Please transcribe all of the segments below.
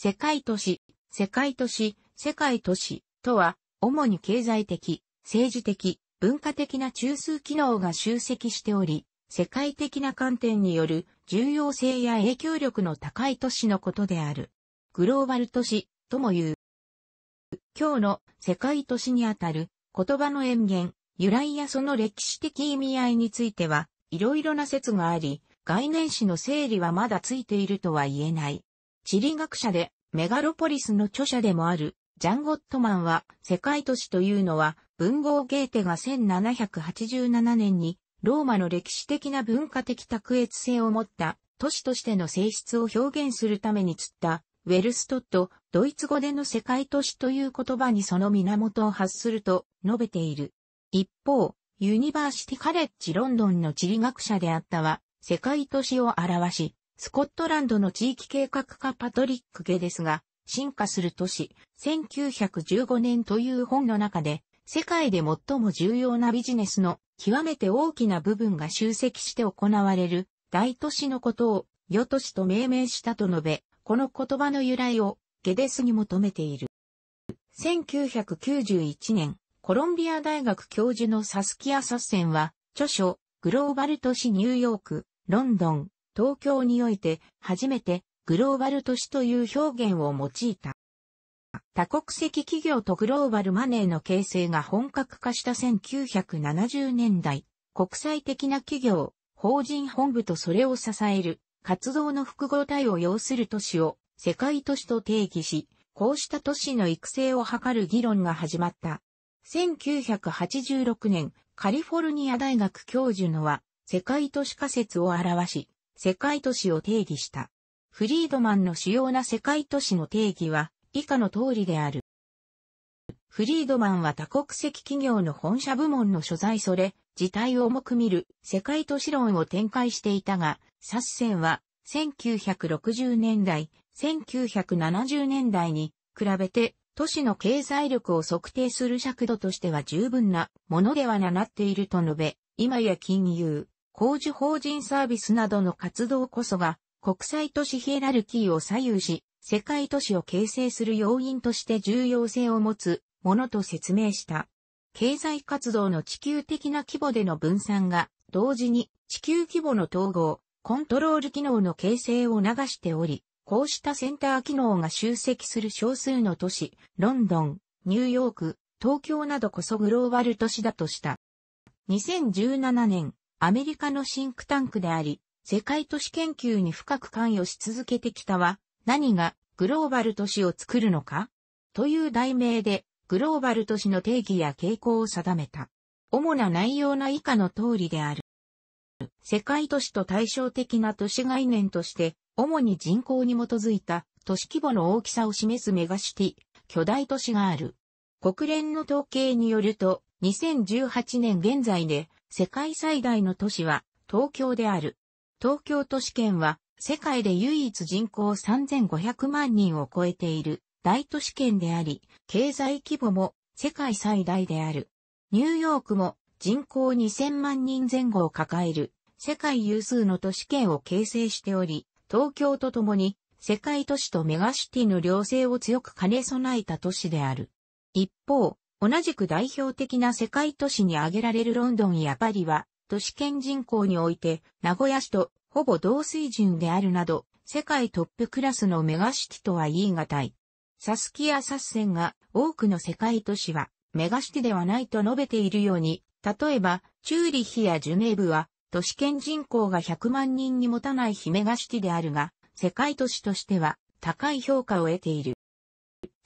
世界都市、世界都市、世界都市とは、主に経済的、政治的、文化的な中枢機能が集積しており、世界的な観点による重要性や影響力の高い都市のことである。グローバル都市とも言う。今日の世界都市にあたる言葉の淵源、由来やその歴史的意味合いについては、いろいろな説があり、概念史の整理はまだついているとは言えない。地理学者でメガロポリスの著者でもあるジャン・ゴットマンは世界都市というのは文豪ゲーテが1787年にローマの歴史的な文化的卓越性を持った都市としての性質を表現するために釣ったウェルストット、ドイツ語での世界都市という言葉にその源を発すると述べている。一方、ユニバーシティカレッジロンドンの地理学者であったは、世界都市を表し、スコットランドの地域計画家パトリック・ゲですが、進化する都市、1915年という本の中で、世界で最も重要なビジネスの極めて大きな部分が集積して行われる大都市のことを、ヨ都市と命名したと述べ、この言葉の由来をゲデスに求めている。1991年、コロンビア大学教授のサスキア・サッセンは、著書、グローバル都市ニューヨーク、ロンドン、東京において初めてグローバル都市という表現を用いた。多国籍企業とグローバルマネーの形成が本格化した1970年代、国際的な企業、法人本部とそれを支える活動の複合体を要する都市を世界都市と定義し、こうした都市の育成を図る議論が始まった。1986年、カリフォルニア大学教授のは世界都市仮説を表し、世界都市を定義した。フリードマンの主要な世界都市の定義は以下の通りである。フリードマンは多国籍企業の本社部門の所在それ、事態を重く見る世界都市論を展開していたが、サッセンは1960年代、1970年代に比べて都市の経済力を測定する尺度としては十分なものではななっていると述べ、今や金融、工事法人サービスなどの活動こそが、国際都市ヒエラルキーを左右し、世界都市を形成する要因として重要性を持つものと説明した。経済活動の地球的な規模での分散が、同時に地球規模の統合、コントロール機能の形成を流しており、こうしたセンター機能が集積する少数の都市、ロンドン、ニューヨーク、東京などこそグローバル都市だとした。2017年、アメリカのシンクタンクであり、世界都市研究に深く関与し続けてきたは、何がグローバル都市を作るのかという題名で、グローバル都市の定義や傾向を定めた。主な内容な以下の通りである。世界都市と対照的な都市概念として、主に人口に基づいた都市規模の大きさを示すメガシティ、巨大都市がある。国連の統計によると、2018年現在で世界最大の都市は東京である。東京都市圏は世界で唯一人口3500万人を超えている大都市圏であり、経済規模も世界最大である。ニューヨークも人口2000万人前後を抱える世界有数の都市圏を形成しており、東京とともに世界都市とメガシティの両性を強く兼ね備えた都市である。一方、同じく代表的な世界都市に挙げられるロンドンやパリは、都市圏人口において、名古屋市とほぼ同水準であるなど、世界トップクラスのメガシティとは言い難い。サスキア・サッセンが多くの世界都市はメガシティではないと述べているように、例えば、チューリヒやジュネーブは都市圏人口が100万人に持たない非メガシティであるが、世界都市としては高い評価を得ている。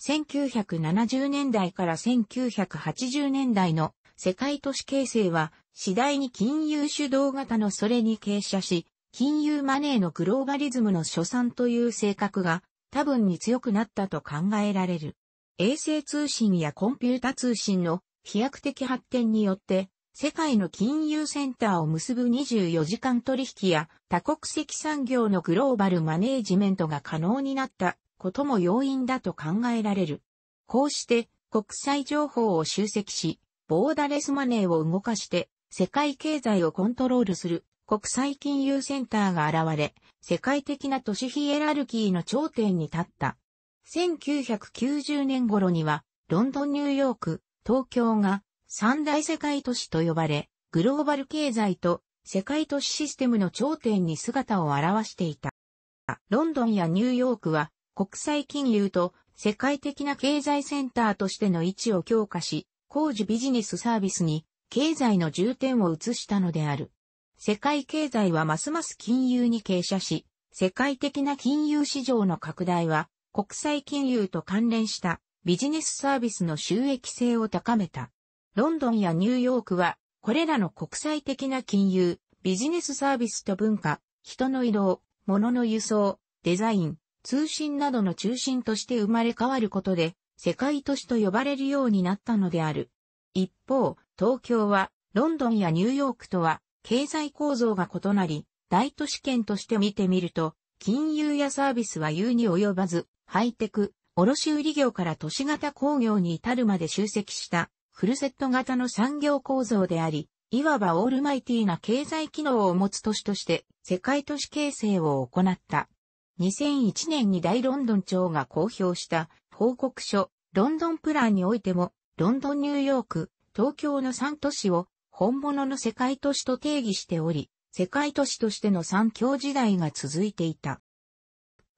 1970年代から1980年代の世界都市形成は次第に金融主導型のそれに傾斜し、金融マネーのグローバリズムの所産という性格が多分に強くなったと考えられる。衛星通信やコンピュータ通信の飛躍的発展によって、世界の金融センターを結ぶ24時間取引や多国籍産業のグローバルマネージメントが可能になったことも要因だと考えられる。こうして国際情報を集積し、ボーダレスマネーを動かして世界経済をコントロールする国際金融センターが現れ、世界的な都市ヒエラルキーの頂点に立った。1990年頃には、ロンドン、ニューヨーク、東京が三大世界都市と呼ばれ、グローバル経済と世界都市システムの頂点に姿を現していた。ロンドンやニューヨークは国際金融と世界的な経済センターとしての位置を強化し、工事ビジネスサービスに経済の重点を移したのである。世界経済はますます金融に傾斜し、世界的な金融市場の拡大は国際金融と関連したビジネスサービスの収益性を高めた。ロンドンやニューヨークはこれらの国際的な金融、ビジネスサービスと文化、人の移動、物の輸送、デザイン、通信などの中心として生まれ変わることで、世界都市と呼ばれるようになったのである。一方、東京は、ロンドンやニューヨークとは、経済構造が異なり、大都市圏として見てみると、金融やサービスは言うに及ばず、ハイテク、卸売業から都市型工業に至るまで集積したフルセット型の産業構造であり、いわばオールマイティーな経済機能を持つ都市として世界都市形成を行った。2001年に大ロンドン庁が公表した報告書、ロンドンプランにおいても、ロンドンニューヨーク、東京の3都市を本物の世界都市と定義しており、世界都市としての三強時代が続いていた。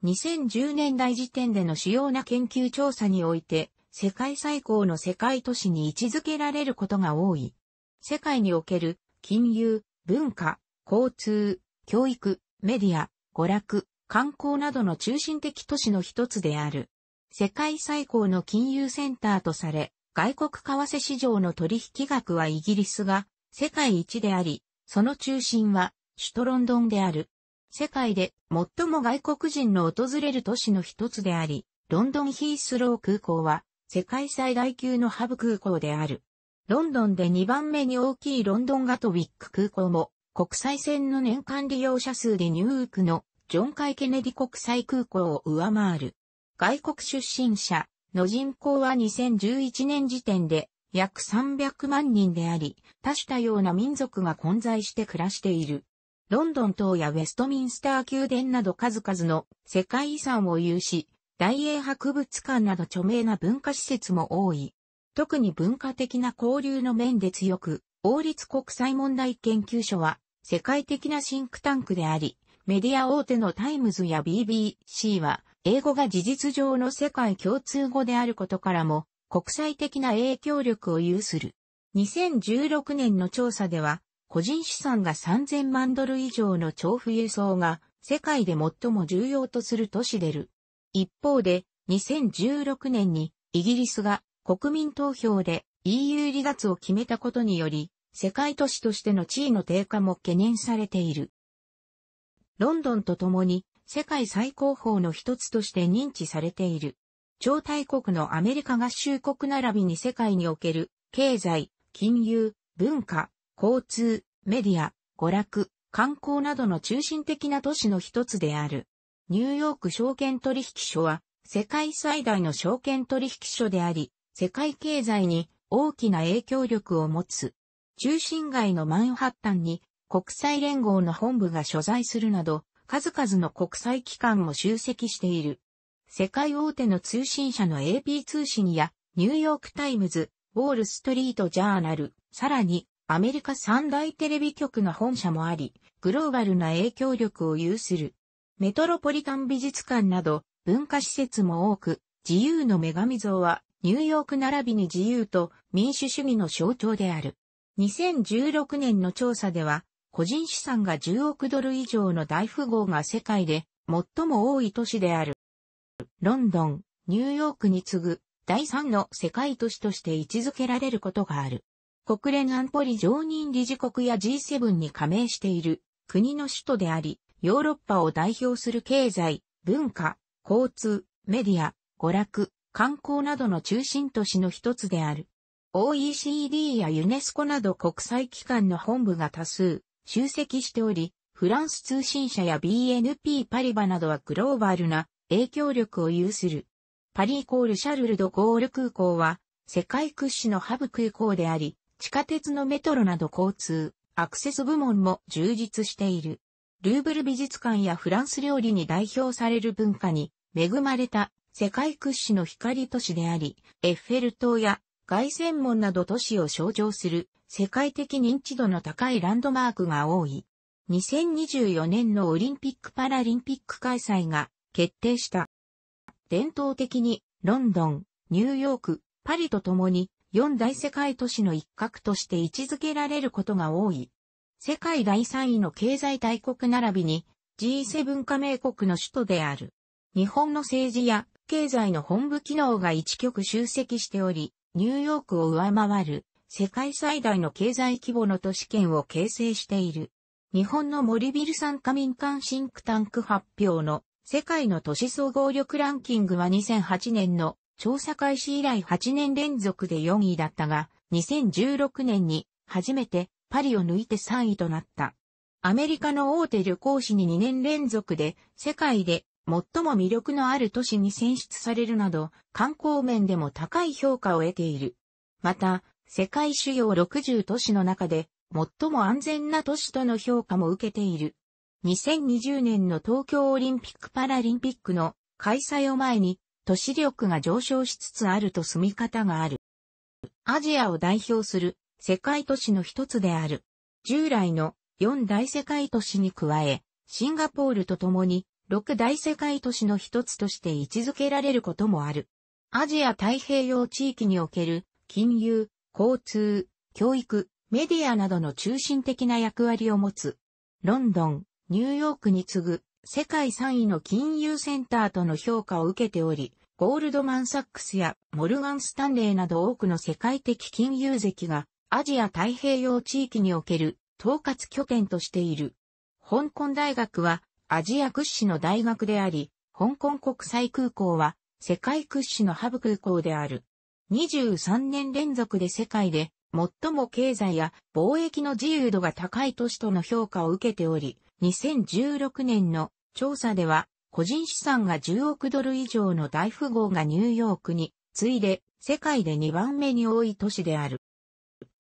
2010年代時点での主要な研究調査において、世界最高の世界都市に位置づけられることが多い。世界における金融、文化、交通、教育、メディア、娯楽、観光などの中心的都市の一つである。世界最高の金融センターとされ、外国為替市場の取引額はイギリスが世界一であり、その中心は首都ロンドンである。世界で最も外国人の訪れる都市の一つであり、ロンドンヒースロー空港は世界最大級のハブ空港である。ロンドンで2番目に大きいロンドンガトウィック空港も国際線の年間利用者数でニューークのジョン・カイ・ケネディ国際空港を上回る。外国出身者の人口は2011年時点で約300万人であり、多種多様な民族が混在して暮らしている。ロンドン島やウェストミンスター宮殿など数々の世界遺産を有し、大英博物館など著名な文化施設も多い。特に文化的な交流の面で強く、王立国際問題研究所は世界的なシンクタンクであり、メディア大手のタイムズや BBC は、英語が事実上の世界共通語であることからも、国際的な影響力を有する。2016年の調査では、個人資産が3000万ドル以上の超富裕層が、世界で最も重要とする都市でる。一方で、2016年に、イギリスが国民投票で EU 離脱を決めたことにより、世界都市としての地位の低下も懸念されている。ロンドンと共に世界最高峰の一つとして認知されている。超大国のアメリカ合衆国並びに世界における経済、金融、文化、交通、メディア、娯楽、観光などの中心的な都市の一つである。ニューヨーク証券取引所は世界最大の証券取引所であり、世界経済に大きな影響力を持つ。中心街のマンハッタンに国際連合の本部が所在するなど、数々の国際機関も集積している。世界大手の通信社の AP 通信や、ニューヨークタイムズ、ウォールストリートジャーナル、さらに、アメリカ三大テレビ局の本社もあり、グローバルな影響力を有する。メトロポリタン美術館など、文化施設も多く、自由の女神像は、ニューヨーク並びに自由と民主主義の象徴である。2016年の調査では、個人資産が10億ドル以上の大富豪が世界で最も多い都市である。ロンドン、ニューヨークに次ぐ第3の世界都市として位置づけられることがある。国連安保理常任理事国や G7 に加盟している国の首都であり、ヨーロッパを代表する経済、文化、交通、メディア、娯楽、観光などの中心都市の一つである。OECD やユネスコなど国際機関の本部が多数集積しており、フランス通信社や BNP パリバなどはグローバルな影響力を有する。パリイコールシャルル・ド・ゴール空港は、世界屈指のハブ空港であり、地下鉄のメトロなど交通、アクセス部門も充実している。ルーブル美術館やフランス料理に代表される文化に恵まれた世界屈指の光都市であり、エッフェル塔や外線門など都市を象徴する世界的認知度の高いランドマークが多い。2024年のオリンピック・パラリンピック開催が決定した。伝統的にロンドン、ニューヨーク、パリと共に四大世界都市の一角として位置づけられることが多い。世界第3位の経済大国並びに G7 加盟国の首都である。日本の政治や経済の本部機能が一極集積しており、ニューヨークを上回る世界最大の経済規模の都市圏を形成している。日本の森ビル参加民間シンクタンク発表の世界の都市総合力ランキングは2008年の調査開始以来8年連続で4位だったが、2016年に初めてパリを抜いて3位となった。アメリカの大手旅行誌に2年連続で世界で最も魅力のある都市に選出されるなど、観光面でも高い評価を得ている。また、世界主要60都市の中で、最も安全な都市との評価も受けている。2020年の東京オリンピック・パラリンピックの開催を前に、都市力が上昇しつつあると住み方がある。アジアを代表する世界都市の一つである。従来の4大世界都市に加え、シンガポールと共に六大世界都市の一つとして位置づけられることもある。アジア太平洋地域における金融、交通、教育、メディアなどの中心的な役割を持つ。ロンドン、ニューヨークに次ぐ世界3位の金融センターとの評価を受けており、ゴールドマンサックスやモルガン・スタンレーなど多くの世界的金融席がアジア太平洋地域における統括拠点としている。香港大学はアジア屈指の大学であり、香港国際空港は世界屈指のハブ空港である。23年連続で世界で最も経済や貿易の自由度が高い都市との評価を受けており、2016年の調査では個人資産が10億ドル以上の大富豪がニューヨークに次いで世界で2番目に多い都市である。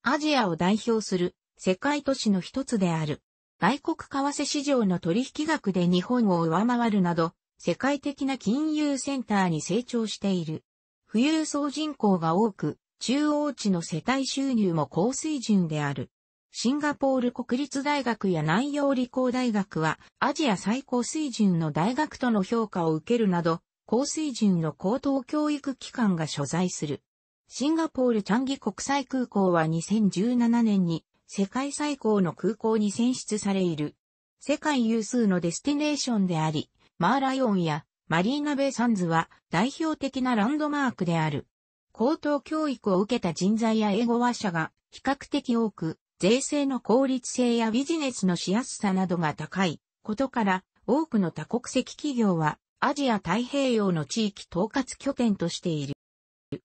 アジアを代表する世界都市の一つである。外国為替市場の取引額で日本を上回るなど、世界的な金融センターに成長している。富裕層人口が多く、中央値の世帯収入も高水準である。シンガポール国立大学や南洋理工大学はアジア最高水準の大学との評価を受けるなど、高水準の高等教育機関が所在する。シンガポールチャンギ国際空港は2017年に世界最高の空港に選出されいる。世界有数のデスティネーションであり、マーライオンやマリーナベサンズは代表的なランドマークである。高等教育を受けた人材や英語話者が比較的多く、税制の効率性やビジネスのしやすさなどが高いことから、多くの多国籍企業はアジア太平洋の地域統括拠点としている。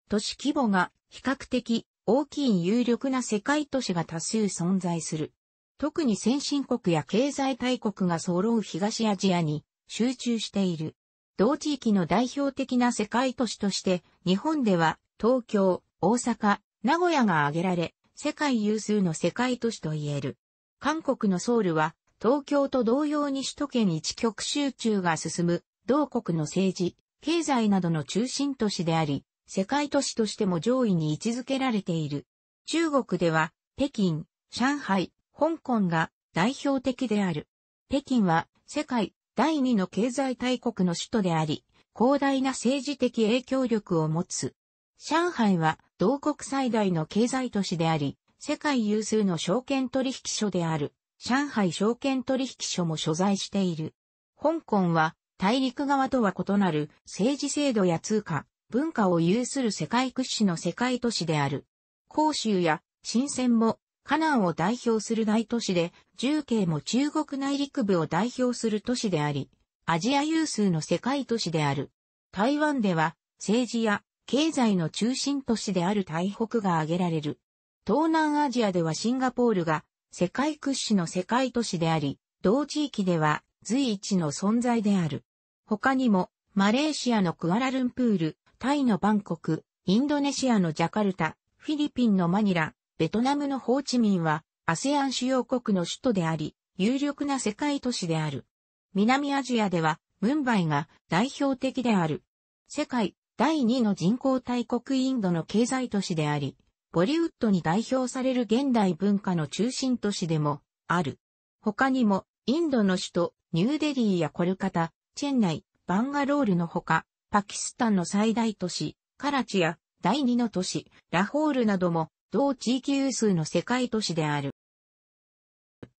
都市規模が比較的大きい有力な世界都市が多数存在する。特に先進国や経済大国が揃う東アジアに集中している。同地域の代表的な世界都市として、日本では東京、大阪、名古屋が挙げられ、世界有数の世界都市と言える。韓国のソウルは、東京と同様に首都圏一極集中が進む、同国の政治、経済などの中心都市であり、世界都市としても上位に位置づけられている。中国では、北京、上海、香港が代表的である。北京は世界第2の経済大国の首都であり、広大な政治的影響力を持つ。上海は同国最大の経済都市であり、世界有数の証券取引所である、上海証券取引所も所在している。香港は大陸側とは異なる政治制度や通貨、文化を有する世界屈指の世界都市である。甲州や新鮮もカナンを代表する大都市で、重慶も中国内陸部を代表する都市であり、アジア有数の世界都市である。台湾では政治や経済の中心都市である台北が挙げられる。東南アジアではシンガポールが世界屈指の世界都市であり、同地域では随一の存在である。他にも、マレーシアのクアラルンプール、タイのバンコク、インドネシアのジャカルタ、フィリピンのマニラ、ベトナムのホーチミンはアセアン主要国の首都であり、有力な世界都市である。南アジアでは、ムンバイが代表的である。世界第2の人口大国インドの経済都市であり、ボリウッドに代表される現代文化の中心都市でもある。他にも、インドの首都ニューデリーやコルカタ、チェンナイ、バンガロールのほか、パキスタンの最大都市、カラチや第二の都市、ラホールなども同地域有数の世界都市である。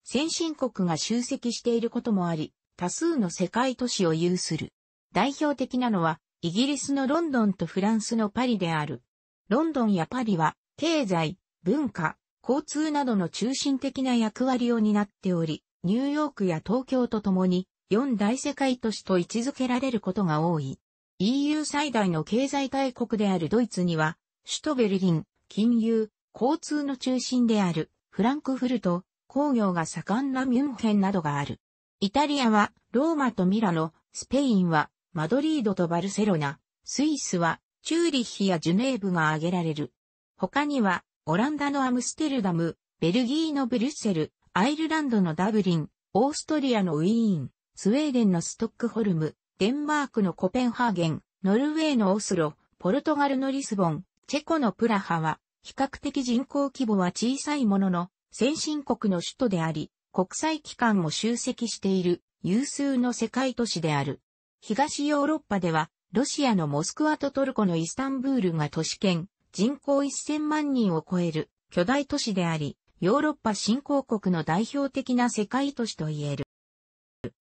先進国が集積していることもあり、多数の世界都市を有する。代表的なのは、イギリスのロンドンとフランスのパリである。ロンドンやパリは、経済、文化、交通などの中心的な役割を担っており、ニューヨークや東京とともに、四大世界都市と位置づけられることが多い。EU 最大の経済大国であるドイツには、首都ベルリン、金融、交通の中心であるフランクフルト、工業が盛んなミュンヘンなどがある。イタリアはローマとミラノ、スペインはマドリードとバルセロナ、スイスはチューリッヒやジュネーブが挙げられる。他にはオランダのアムステルダム、ベルギーのブリュッセル、アイルランドのダブリン、オーストリアのウィーン、スウェーデンのストックホルム、デンマークのコペンハーゲン、ノルウェーのオスロ、ポルトガルのリスボン、チェコのプラハは、比較的人口規模は小さいものの、先進国の首都であり、国際機関も集積している有数の世界都市である。東ヨーロッパでは、ロシアのモスクワとトルコのイスタンブールが都市圏、人口1000万人を超える巨大都市であり、ヨーロッパ新興国の代表的な世界都市と言える。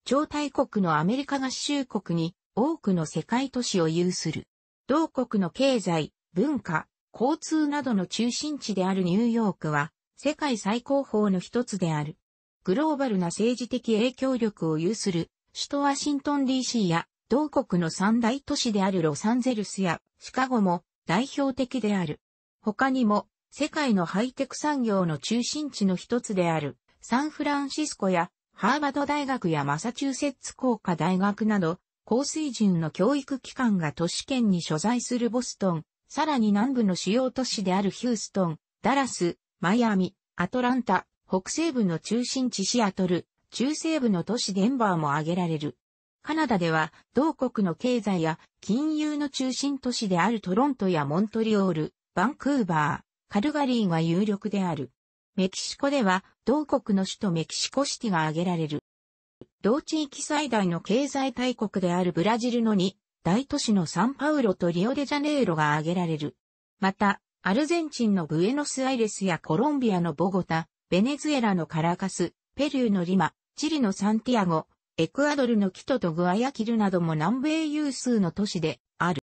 超大国のアメリカ合衆国に多くの世界都市を有する。同国の経済、文化、交通などの中心地であるニューヨークは世界最高峰の一つである。グローバルな政治的影響力を有する首都ワシントン DC や同国の三大都市であるロサンゼルスやシカゴも代表的である。他にも世界のハイテク産業の中心地の一つであるサンフランシスコやハーバード大学やマサチューセッツ工科大学など、高水準の教育機関が都市圏に所在するボストン、さらに南部の主要都市であるヒューストン、ダラス、マイアミ、アトランタ、北西部の中心地シアトル、中西部の都市デンバーも挙げられる。カナダでは、同国の経済や金融の中心都市であるトロントやモントリオール、バンクーバー、カルガリーが有力である。メキシコでは、同国の首都メキシコシティが挙げられる。同地域最大の経済大国であるブラジルの2大都市のサンパウロとリオデジャネイロが挙げられる。また、アルゼンチンのブエノスアイレスやコロンビアのボゴタ、ベネズエラのカラカス、ペルーのリマ、チリのサンティアゴ、エクアドルのキトとグアヤキルなども南米有数の都市である。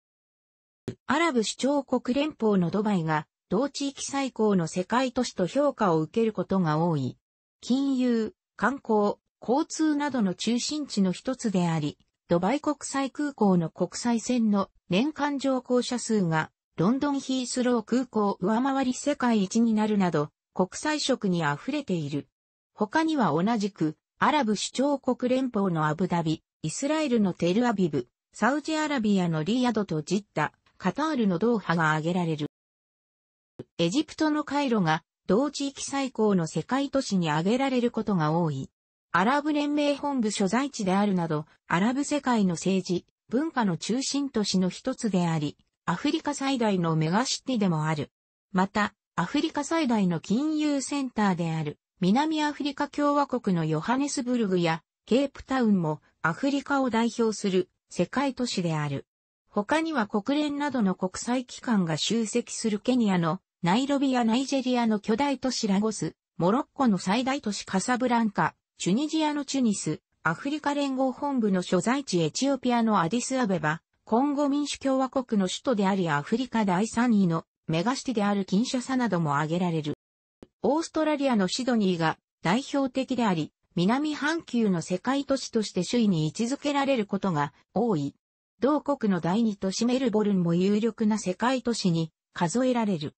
アラブ首長国連邦のドバイが同地域最高の世界都市と評価を受けることが多い。金融、観光、交通などの中心地の一つであり、ドバイ国際空港の国際線の年間乗降者数がロンドンヒースロー空港を上回り世界一になるなど国際色に溢れている。他には同じくアラブ首長国連邦のアブダビ、イスラエルのテルアビブ、サウジアラビアのリヤドとジッタ、カタールのドーハが挙げられる。エジプトのカイロが同地域最高の世界都市に挙げられることが多い。アラブ連盟本部所在地であるなど、アラブ世界の政治、文化の中心都市の一つであり、アフリカ最大のメガシティでもある。また、アフリカ最大の金融センターである、南アフリカ共和国のヨハネスブルグや、ケープタウンもアフリカを代表する世界都市である。他には国連などの国際機関が集積するケニアのナイロビアナイジェリアの巨大都市ラゴス、モロッコの最大都市カサブランカ、チュニジアのチュニス、アフリカ連合本部の所在地エチオピアのアディスアベバ、コンゴ民主共和国の首都でありアフリカ第3位のメガシティであるキンシャサなども挙げられる。オーストラリアのシドニーが代表的であり、南半球の世界都市として首位に位置づけられることが多い。同国の第2都市メルボルンも有力な世界都市に数えられる。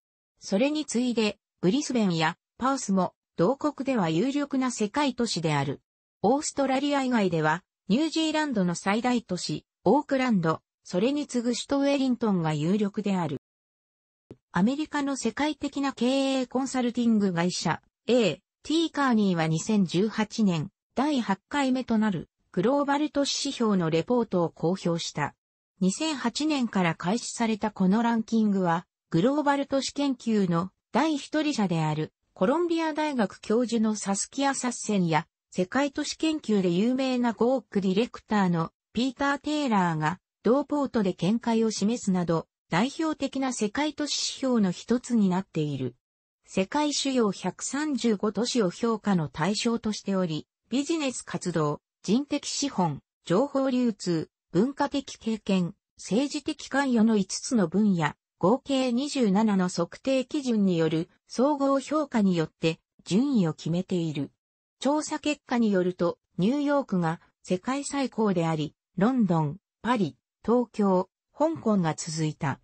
それに次いで、ブリスベンやパースも同国では有力な世界都市である。オーストラリア以外では、ニュージーランドの最大都市、オークランド、それに次ぐ首都ウェリントンが有力である。アメリカの世界的な経営コンサルティング会社 A、T カーニーは2018年第8回目となるグローバル都市指標のレポートを公表した。2008年から開始されたこのランキングはグローバル都市研究の第一人者であるコロンビア大学教授のサスキア・サッセンや世界都市研究で有名なゴークディレクターのピーター・テイラーが同ポートで見解を示すなど代表的な世界都市指標の一つになっている。世界主要135都市を評価の対象としており、ビジネス活動、人的資本、情報流通、文化的経験、政治的関与の5つの分野、合計27の測定基準による総合評価によって順位を決めている。調査結果によると、ニューヨークが世界最高であり、ロンドン、パリ、東京、香港が続いた。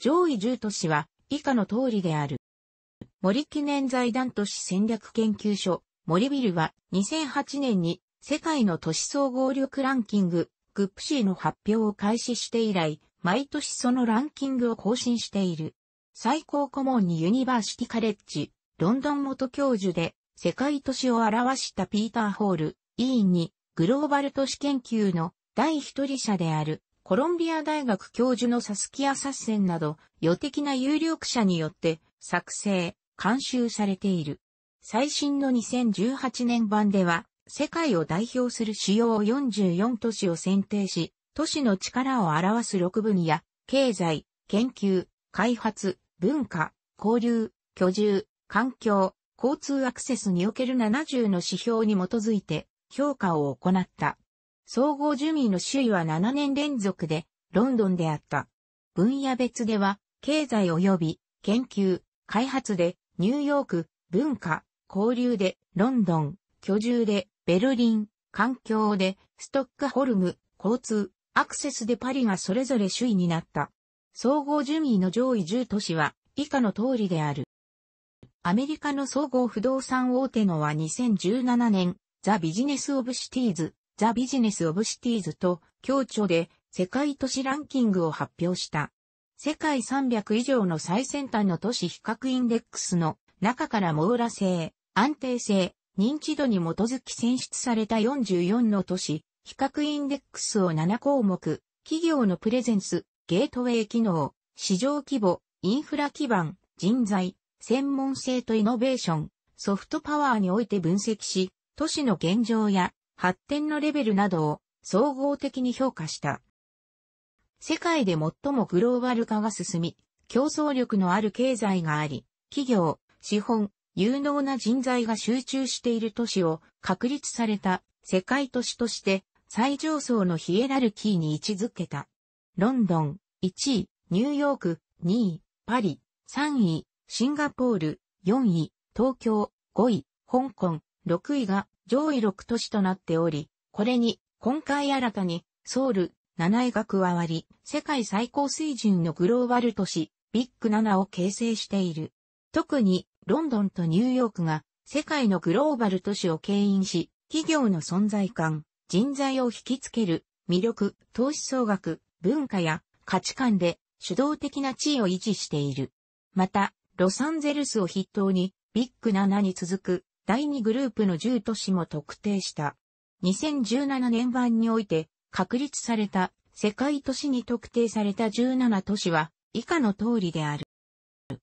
上位10都市は以下の通りである。森記念財団都市戦略研究所、森ビルは2008年に世界の都市総合力ランキング、グップシーの発表を開始して以来、毎年そのランキングを更新している。最高顧問にユニバーシティカレッジ、ロンドン元教授で、世界都市を表したピーター・ホール、委員に、グローバル都市研究の第一人者である、コロンビア大学教授のサスキア・サッセンなど、予的な有力者によって、作成、監修されている。最新の2018年版では、世界を代表する主要44都市を選定し、都市の力を表す6分野、経済、研究、開発、文化、交流、居住、環境、交通アクセスにおける70の指標に基づいて評価を行った。総合順位の首位は7年連続でロンドンであった。分野別では経済及び研究、開発でニューヨーク、文化、交流でロンドン、居住でベルリン、環境でストックホルム、交通、アクセスでパリがそれぞれ首位になった。総合順位の上位10都市は以下の通りである。アメリカの総合不動産大手のは2017年、ザ・ビジネス・オブ・シティーズ、ザ・ビジネス・オブ・シティーズと協調で世界都市ランキングを発表した。世界300以上の最先端の都市比較インデックスの中から網羅性、安定性、認知度に基づき選出された44の都市、比較インデックスを7項目、企業のプレゼンス、ゲートウェイ機能、市場規模、インフラ基盤、人材、専門性とイノベーション、ソフトパワーにおいて分析し、都市の現状や発展のレベルなどを総合的に評価した。世界で最もグローバル化が進み、競争力のある経済があり、企業、資本、有能な人材が集中している都市を確立された世界都市として最上層のヒエラルキーに位置づけた。ロンドン、1位、ニューヨーク、2位、パリ、3位、シンガポール、4位、東京、5位、香港、6位が上位6都市となっており、これに今回新たにソウル7位が加わり、世界最高水準のグローバル都市ビッグ7を形成している。特にロンドンとニューヨークが世界のグローバル都市を牽引し、企業の存在感、人材を引きつける、魅力、投資総額、文化や価値観で主導的な地位を維持している。また、ロサンゼルスを筆頭に、ビッグ7に続く第2グループの10都市も特定した。2017年版において、確立された世界都市に特定された17都市は以下の通りである。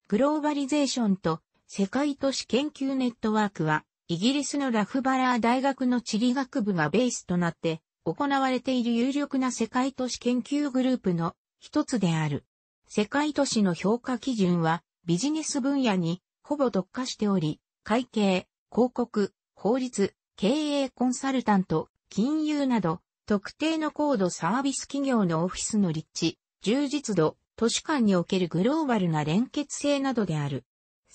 グローバリゼーションと世界都市研究ネットワークはイギリスのラフバラー大学の地理学部がベースとなって行われている有力な世界都市研究グループの一つである。世界都市の評価基準はビジネス分野にほぼ特化しており、会計、広告、法律、経営コンサルタント、金融など特定の高度サービス企業のオフィスの立地、充実度、都市間におけるグローバルな連結性などである。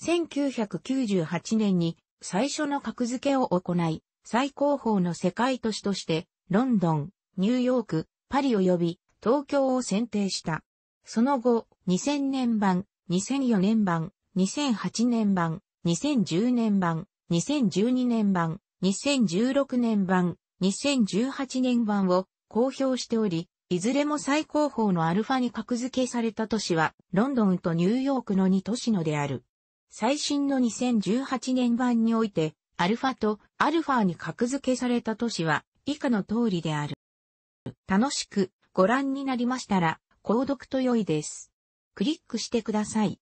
1998年に最初の格付けを行い、最高峰の世界都市として、ロンドン、ニューヨーク、パリ及び東京を選定した。その後、2000年版、2004年版、2008年版、2010年版、2012年版、2016年版、2018年版を公表しており、いずれも最高峰のアルファに格付けされた都市は、ロンドンとニューヨークの2都市のである。最新の2018年版において、アルファとアルファに格付けされた都市は以下の通りである。楽しくご覧になりましたら、購読と良いです。クリックしてください。